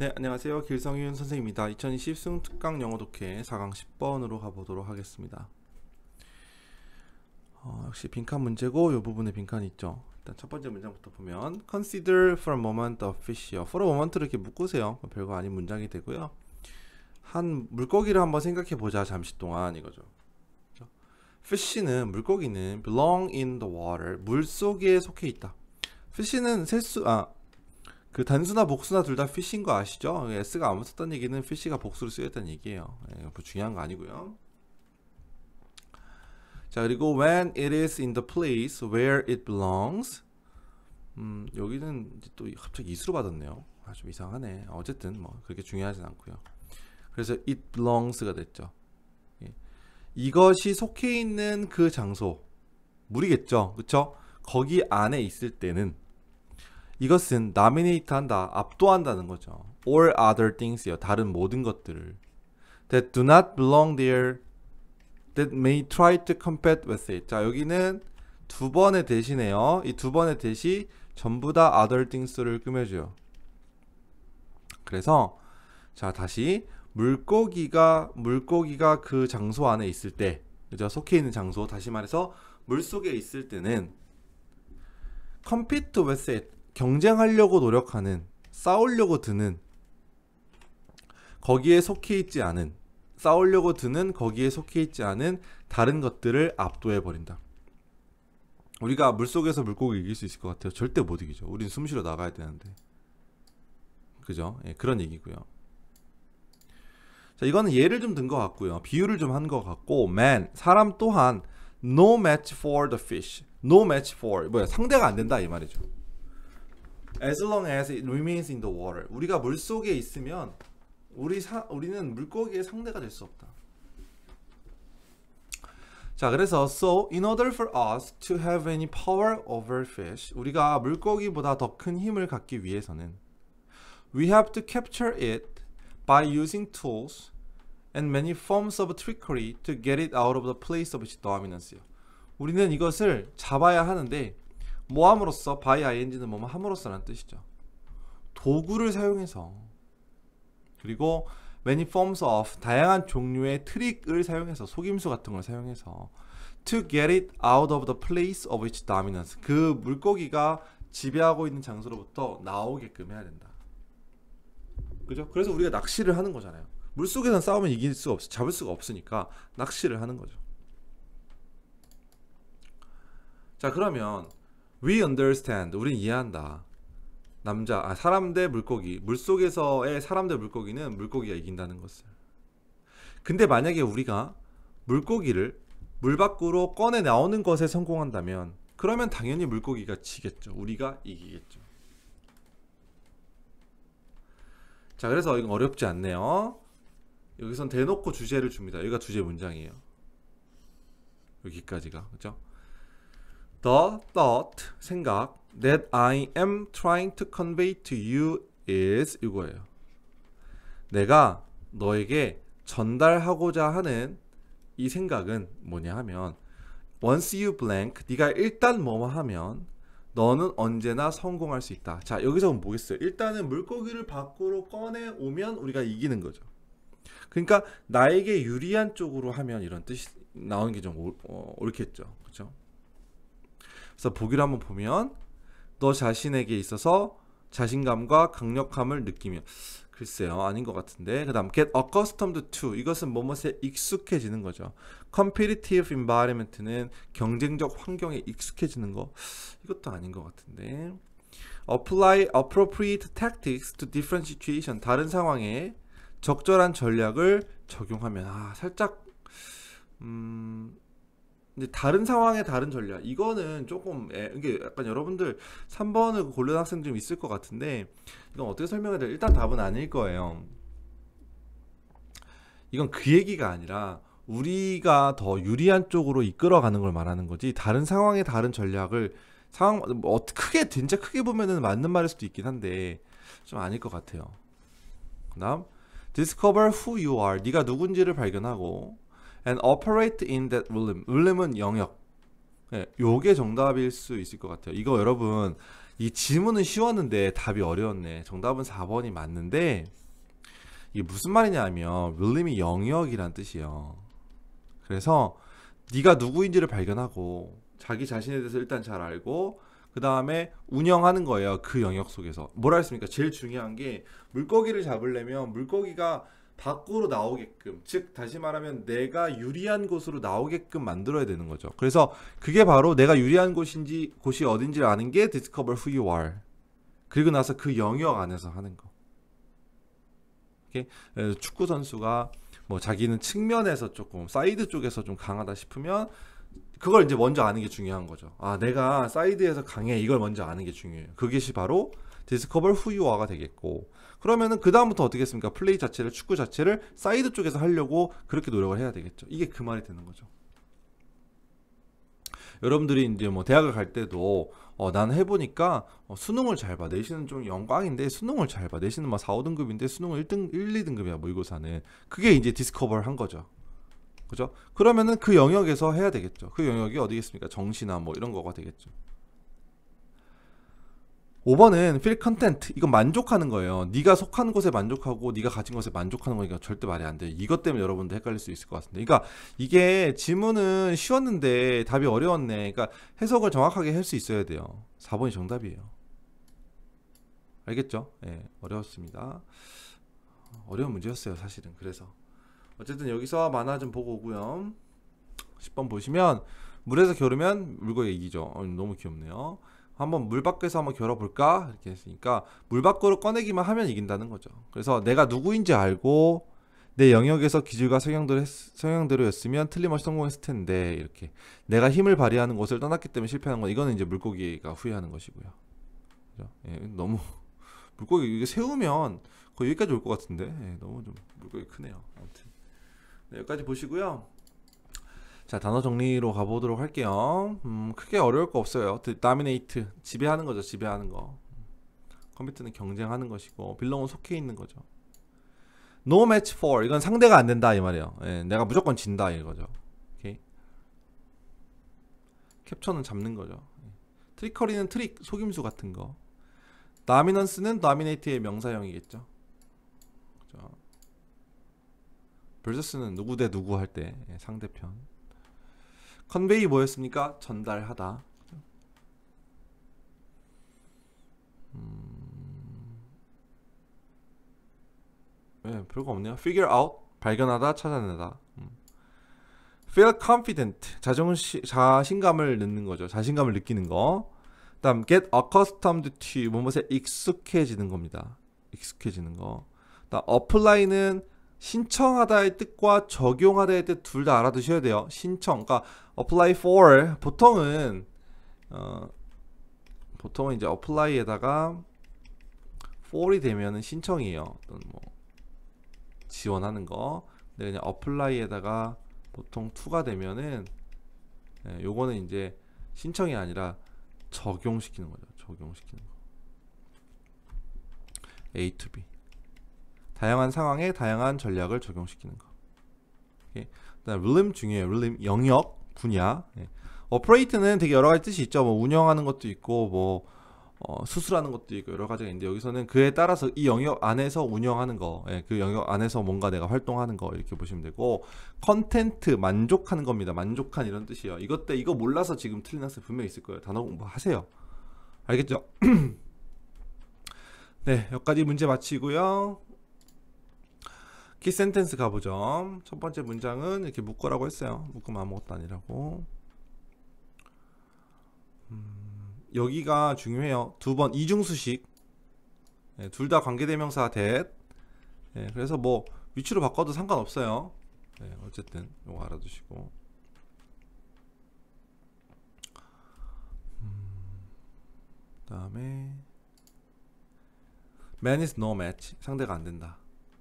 네 안녕하세요 길성윤 선생입니다 2020 승특강 영어 독해 4강 10번으로 가보도록 하겠습니다 어, 역시 빈칸 문제고 이 부분에 빈칸이 있죠 일단 첫 번째 문장부터 보면 consider for a moment of i s h 어, for a moment를 이렇게 묶으세요 뭐 별거 아닌 문장이 되고요 한 물고기를 한번 생각해 보자 잠시 동안 이거죠 그렇죠? fish는 물고기는 belong in the water 물 속에 속해 있다 fish는 세수 아그 단수나 복수나 둘 다 피쉬인 거 아시죠? 예, S가 아무 썼던 얘기는 피쉬가 복수로 쓰였다는 얘기예요. 예, 뭐 중요한 거 아니고요. 자 그리고 when it is in the place where it belongs 음 여기는 또 갑자기 이수로 받았네요. 아좀 이상하네. 어쨌든 뭐 그렇게 중요하진 않고요. 그래서 it belongs가 됐죠. 예. 이것이 속해 있는 그 장소 물이겠죠, 그렇죠? 거기 안에 있을 때는 이것은 dominate한다, 압도한다는 거죠. All other things요, 다른 모든 것들을 that do not belong there, that may try to compete with it. 자 여기는 두 번의 대신에요. 이 두 번의 대시 전부 다 other things를 꾸며줘요. 그래서 자 다시 물고기가 물고기가 그 장소 안에 있을 때, 그죠? 속해 있는 장소 다시 말해서 물 속에 있을 때는 compete with it 경쟁하려고 노력하는, 싸우려고 드는, 거기에 속해 있지 않은, 싸우려고 드는 거기에 속해 있지 않은 다른 것들을 압도해 버린다. 우리가 물속에서 물고기 이길 수 있을 것 같아요. 절대 못 이기죠. 우린 숨쉬러 나가야 되는데. 그죠? 예, 그런 얘기고요. 자, 이거는 예를 좀 든 것 같고요. 비유를 좀 한 것 같고, man, 사람 또한 no match for the fish. no match for 뭐야 상대가 안 된다 이 말이죠. as long as it remains in the water. 우리가 물 속에 있으면 우리 사, 우리는 물고기의 상대가 될 수 없다. 자, 그래서 so in order for us to have any power over fish, 우리가 물고기보다 더 큰 힘을 갖기 위해서는 we have to capture it by using tools and many forms of trickery to get it out of the place of its dominance. 우리는 이것을 잡아야 하는데 뭐함으로써 by ing는 뭐뭐 함으로써라는 뜻이죠. 도구를 사용해서 그리고 many forms of 다양한 종류의 트릭을 사용해서 속임수 같은 걸 사용해서 to get it out of the place of its dominance 그 물고기가 지배하고 있는 장소로부터 나오게끔 해야 된다. 그죠? 그래서 우리가 낚시를 하는 거잖아요. 물속에선 싸우면 이길 수 없어. 잡을 수가 없으니까 낚시를 하는 거죠. 자, 그러면 We understand. 우린 이해한다. 남자, 아, 사람 대 물고기. 물속에서의 사람 대 물고기는 물고기가 이긴다는 것을. 근데 만약에 우리가 물고기를 물 밖으로 꺼내 나오는 것에 성공한다면 그러면 당연히 물고기가 지겠죠. 우리가 이기겠죠. 자, 그래서 이건 어렵지 않네요. 여기선 대놓고 주제를 줍니다. 여기가 주제 문장이에요. 여기까지가. 그죠? The thought, 생각 that I am trying to convey to you is 이거예요. 내가 너에게 전달하고자 하는 이 생각은 뭐냐 하면 once you blank 네가 일단 뭐뭐 하면 너는 언제나 성공할 수 있다. 자, 여기서 보겠어요 일단은 물고기를 밖으로 꺼내 오면 우리가 이기는 거죠. 그러니까 나에게 유리한 쪽으로 하면 이런 뜻이 나오는 게 좀 어, 옳겠죠. 그렇죠? 그래서 보기를 한번 보면 너 자신에게 있어서 자신감과 강력함을 느끼며 글쎄요 아닌 것 같은데 그 다음 get accustomed to 이것은 뭐뭐에 익숙해지는 거죠 competitive environment는 경쟁적 환경에 익숙해지는 거 이것도 아닌 것 같은데 apply appropriate tactics to different situation 다른 상황에 적절한 전략을 적용하면 아 살짝 음 근데 다른 상황에 다른 전략 이거는 조금 예, 이게 약간 여러분들 3번을 고른 학생 좀 있을 것 같은데 이건 어떻게 설명해야 돼요? 일단 답은 아닐 거예요. 이건 그 얘기가 아니라 우리가 더 유리한 쪽으로 이끌어가는 걸 말하는 거지 다른 상황에 다른 전략을 상황 뭐 크게 진짜 크게 보면은 맞는 말일 수도 있긴 한데 좀 아닐 것 같아요. 그다음 discover who you are 네가 누군지를 발견하고 and operate in that realm. realm은 영역. 예, 요게 정답일 수 있을 것 같아요. 이거 여러분 이 질문은 쉬웠는데 답이 어려웠네. 정답은 4번이 맞는데 이게 무슨 말이냐면 realm이 영역이란 뜻이에요. 그래서 네가 누구인지를 발견하고 자기 자신에 대해서 일단 잘 알고 그 다음에 운영하는 거예요. 그 영역 속에서. 뭐라 했습니까? 제일 중요한 게 물고기를 잡으려면 물고기가 밖으로 나오게끔 즉 다시 말하면 내가 유리한 곳으로 나오게끔 만들어야 되는 거죠 그래서 그게 바로 내가 유리한 곳인지 곳이 어딘지를 아는 게 discover who you are 그리고 나서 그 영역 안에서 하는 거 축구 선수가 뭐 자기는 측면에서 조금 사이드 쪽에서 좀 강하다 싶으면 그걸 이제 먼저 아는 게 중요한 거죠 아 내가 사이드에서 강해 이걸 먼저 아는 게 중요해요 그것이 바로 디스커블 후유화가 되겠고 그러면은 그 다음부터 어떻게 했습니까? 플레이 자체를 축구 자체를 사이드 쪽에서 하려고 그렇게 노력을 해야 되겠죠. 이게 그 말이 되는 거죠. 여러분들이 이제 뭐 대학을 갈 때도 어, 난 해보니까 어, 수능을 잘 봐. 내신은 좀 영광인데 수능을 잘 봐. 내신은 막 4, 5등급인데 수능은 1등, 1, 2등급이야. 모의고사는. 뭐 그게 이제 디스커버를 한 거죠. 그죠? 그러면은 그 영역에서 해야 되겠죠. 그 영역이 어디겠습니까? 정시나 뭐 이런 거가 되겠죠. 5번은 feel content 이건 만족하는 거예요. 네가 속한 것에 만족하고 네가 가진 것에 만족하는 거니까 절대 말이 안 돼요. 이것 때문에 여러분들 헷갈릴 수 있을 것 같은데. 그러니까 이게 질문은 쉬웠는데 답이 어려웠네. 그러니까 해석을 정확하게 할 수 있어야 돼요. 4번이 정답이에요. 알겠죠? 예, 네, 어려웠습니다. 어려운 문제였어요, 사실은. 그래서 어쨌든 여기서 만화 좀 보고 오고요. 10번 보시면 물에서 겨루면 물고기 이기죠. 어, 너무 귀엽네요. 한번 물 밖에서 한번 겨뤄볼까 이렇게 했으니까 물 밖으로 꺼내기만 하면 이긴다는 거죠. 그래서 내가 누구인지 알고 내 영역에서 기질과 성향대로, 했, 성향대로였으면 틀림없이 성공했을 텐데 이렇게 내가 힘을 발휘하는 곳을 떠났기 때문에 실패하는 건 이거는 이제 물고기가 후회하는 것이고요. 그렇죠? 예, 너무 물고기 이게 세우면 거의 여기까지 올 것 같은데 예, 너무 좀 물고기 크네요. 아무튼 네, 여기까지 보시고요. 자 단어 정리로 가보도록 할게요 음, 크게 어려울 거 없어요 dominate 지배하는 거죠 지배하는 거 컴퓨터는 경쟁하는 것이고 빌런은 속해 있는 거죠 no match for 이건 상대가 안 된다 이 말이에요 예, 내가 무조건 진다 이거죠 오케이 캡처는 잡는 거죠 트리커리는 트릭 속임수 같은 거 dominance는 dominate의 명사형이겠죠 그죠? versus는 누구 대 누구 할 때 상대편 컨베이 뭐였습니까? 전달하다. 음... 네, 별거 없네요. Figure out 발견하다 찾아내다. 음. Feel confident 자정시, 자신감을 넣는 거죠. 자신감을 느끼는 거. 다음 get accustomed to 무엇에 익숙해지는 겁니다. 익숙해지는 거. 다음 apply는 신청하다의 뜻과 적용하다의 뜻 둘 다 알아두셔야 돼요. 신청, 그러니까 apply for 보통은 어, 보통은 이제 apply에다가 for이 되면은 신청이에요. 또는 뭐 지원하는 거. 근데 그냥 apply에다가 보통 to가 되면은 예, 요거는 이제 신청이 아니라 적용시키는 거죠. 적용시키는 거. A to B. 다양한 상황에 다양한 전략을 적용시키는 거. 예. 그다음 릴림 중요해요. 릴림 영역 분야. 예. 오퍼레이트는 되게 여러 가지 뜻이 있죠. 뭐 운영하는 것도 있고 뭐 어, 수술하는 것도 있고 여러 가지가 있는데 여기서는 그에 따라서 이 영역 안에서 운영하는 거, 예, 그 영역 안에서 뭔가 내가 활동하는 거 이렇게 보시면 되고 컨텐트 만족하는 겁니다. 만족한 이런 뜻이에요. 이것 때 이거 몰라서 지금 틀린 학생 분명히 있을 거예요. 단어 공부하세요. 알겠죠? 네, 여기까지 문제 마치고요. 키 센텐스 가보죠. 첫 번째 문장은 이렇게 묶어라고 했어요. 묶으면 아무것도 아니라고. 음, 여기가 중요해요. 두 번 이중수식. 네, 예, 둘다 관계대명사 대. 네, 예, 그래서 뭐 위치로 바꿔도 상관없어요. 네, 어쨌든 이거 알아두시고. 음, 그다음에 man is no match 상대가 안 된다.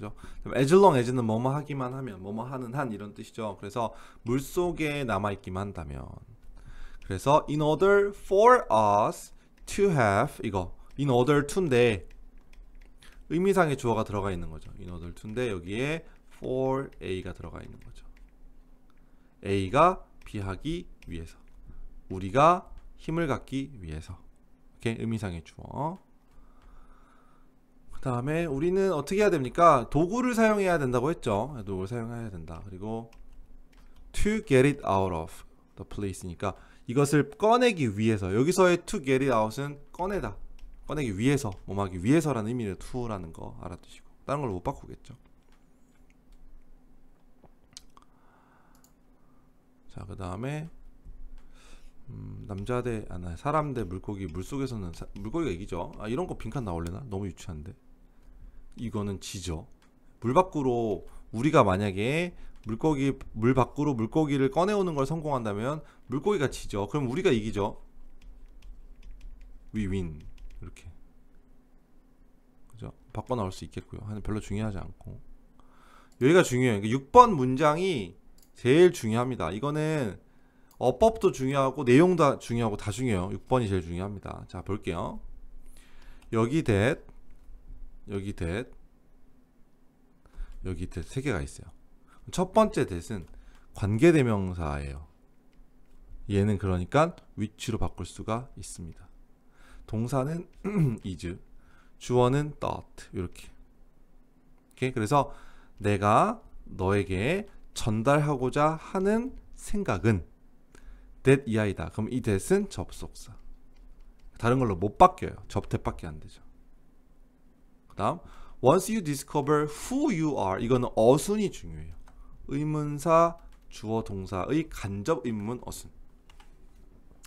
그죠? as long as는 뭐뭐 하기만 하면 뭐뭐 하는 한 이런 뜻이죠. 그래서 물 속에 남아 있기만 한다면. 그래서 in order for us to have 이거 in order to인데 의미상의 주어가 들어가 있는 거죠. in order to인데 여기에 for a가 들어가 있는 거죠. a가 b 하기 위해서 우리가 힘을 갖기 위해서 이렇게 의미상의 주어 그 다음에 우리는 어떻게 해야 됩니까? 도구를 사용해야 된다고 했죠. 도구를 사용해야 된다. 그리고 to get it out of the place니까 이것을 꺼내기 위해서 여기서의 to get it out은 꺼내다. 꺼내기 위해서, 몸하기 위해서라는 의미의 to라는 거 알아두시고 다른 걸못 바꾸겠죠. 자, 그 다음에 음, 남자 대, 아, 사람 대 물고기 물속에서는 사, 물고기가 이기죠. 아, 이런 거 빈칸 나올래나? 너무 유치한데. 이거는 지죠. 물 밖으로 우리가 만약에 물고기 물 밖으로 물고기를 꺼내오는 걸 성공한다면 물고기가 지죠. 그럼 우리가 이기죠. 위윈 이렇게 그죠? 바꿔 나올 수 있겠고요. 별로 중요하지 않고 여기가 중요해요. 6번 그러니까 문장이 제일 중요합니다. 이거는 어법도 중요하고 내용도 중요하고 다 중요해요. 6번이 제일 중요합니다. 자 볼게요. 여기 that 여기 대 여기 대세 개가 있어요. 첫 번째 대은 관계 대명사예요. 얘는 그러니까 위치로 바꿀 수가 있습니다. 동사는 is, 주어는 t h o t 이렇게. 이렇게 그래서 내가 너에게 전달하고자 하는 생각은 that 이하이다. 그럼 이 that은 접속사. 다른 걸로 못 바뀌어요. 접대밖에 안 되죠. 그 다음 once you discover who you are 이거는 어순이 중요해요 의문사 주어 동사의 간접 의문 어순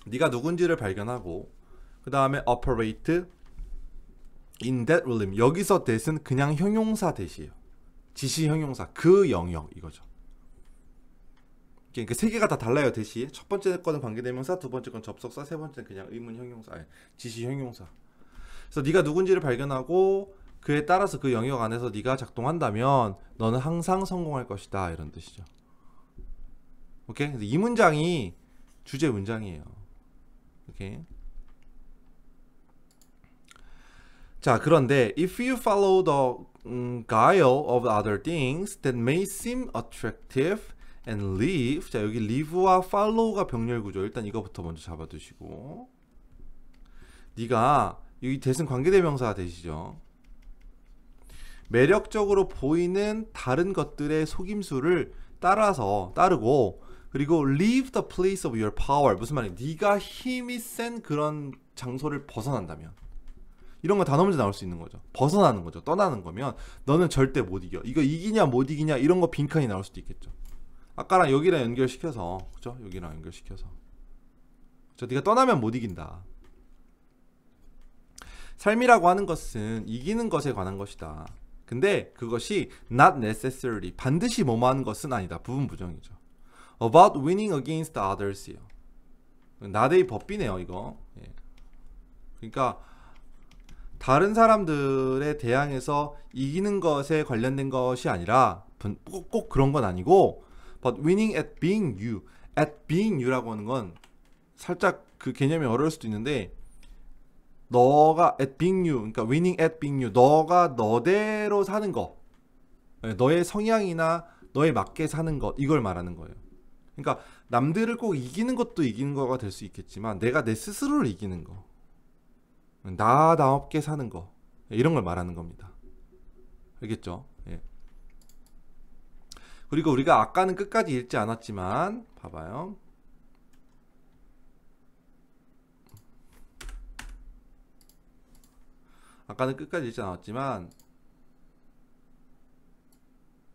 네가 누군지를 발견하고 그 다음에 operate in that realm 여기서 that은 그냥 형용사 대 h 이에요 지시 형용사 그 영역 이거죠 그러니까 세 개가 다 달라요 대시 첫 번째 거는 관계대명사 두 번째 건 접속사 세 번째는 그냥 의문 형용사 지시 형용사 그래서 네가 누군지를 발견하고 그에 따라서 그 영역 안에서 네가 작동한다면 너는 항상 성공할 것이다 이런 뜻이죠. 오케이. 그래서 이 문장이 주제 문장이에요. 오케이. 자, 그런데 if you follow the 음, guile of other things that may seem attractive and live 자, 여기 live와 follow가 병렬 구조. 일단 이거부터 먼저 잡아 두시고 네가 여기 대승 관계대명사 되시죠. 매력적으로 보이는 다른 것들의 속임수를 따라서 따르고 그리고 leave the place of your power 무슨 말이야? 네가 힘이 센 그런 장소를 벗어난다면 이런 거 단어 문제 나올 수 있는 거죠. 벗어나는 거죠. 떠나는 거면 너는 절대 못 이겨. 이거 이기냐 못 이기냐 이런 거 빈칸이 나올 수도 있겠죠. 아까랑 여기랑 연결시켜서 그죠? 여기랑 연결시켜서 저 네가 떠나면 못 이긴다. 삶이라고 하는 것은 이기는 것에 관한 것이다. 근데 그것이 not necessarily 반드시 뭐뭐하는 것은 아니다. 부분 부정이죠. about winning against others요. 나대의 법비네요, 이거. 예. 그러니까 다른 사람들에 대항해서 이기는 것에 관련된 것이 아니라 꼭, 꼭 그런 건 아니고 but winning at being you at being you라고 하는 건 살짝 그 개념이 어려울 수도 있는데 너가 at being you 그러니까 winning at being you 너가 너대로 사는 거 예, 너의 성향이나 너에 맞게 사는 것 이걸 말하는 거예요 그러니까 남들을 꼭 이기는 것도 이기는 거가 될 수 있겠지만 내가 내 스스로를 이기는 거 나다없게 사는 거 예, 이런 걸 말하는 겁니다 알겠죠? 예. 그리고 우리가 아까는 끝까지 읽지 않았지만 봐봐요 아까는 끝까지 읽지 않았지만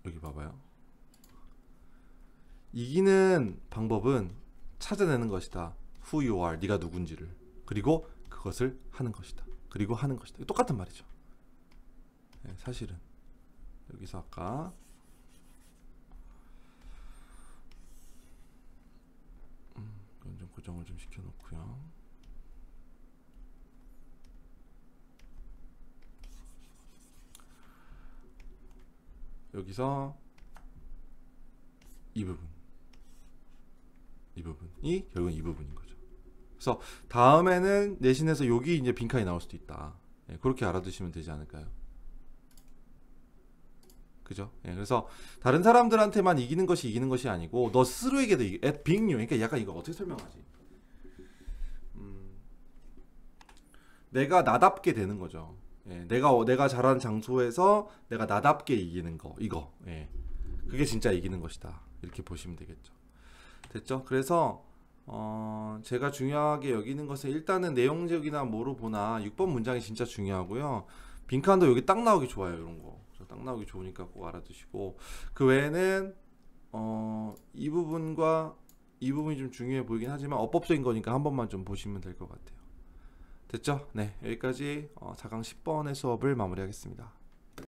여기 봐봐요 이기는 방법은 찾아내는 것이다 who you are 네가 누군지를 그리고 그것을 하는 것이다 그리고 하는 것이다 똑같은 말이죠 네, 사실은 여기서 아까 음, 좀 고정을 좀 시켜놓고요 여기서 이 부분 이 부분이 결국은 이 부분인 거죠 그래서 다음에는 내신에서 여기 이제 빈칸이 나올 수도 있다 예, 그렇게 알아두시면 되지 않을까요 그죠 예, 그래서 다른 사람들한테만 이기는 것이 이기는 것이 아니고 너 스스로에게도 이기, at being you 그러니까 약간 이거 어떻게 설명하지 음, 내가 나답게 되는 거죠 예, 내가 어, 내가 잘한 장소에서 내가 나답게 이기는 거 이거 예, 그게 진짜 이기는 것이다 이렇게 보시면 되겠죠 됐죠 그래서 어, 제가 중요하게 여기는 것은 일단은 내용적이나 뭐로 보나 6번 문장이 진짜 중요하고요 빈칸도 여기 딱 나오기 좋아요 이런 거딱 나오기 좋으니까 꼭 알아두시고 그 외에는 어, 이 부분과 이 부분이 좀 중요해 보이긴 하지만 어법적인 거니까 한 번만 좀 보시면 될 것 같아요 됐죠? 네, 여기까지 4강 어, 10번의 수업을 마무리하겠습니다.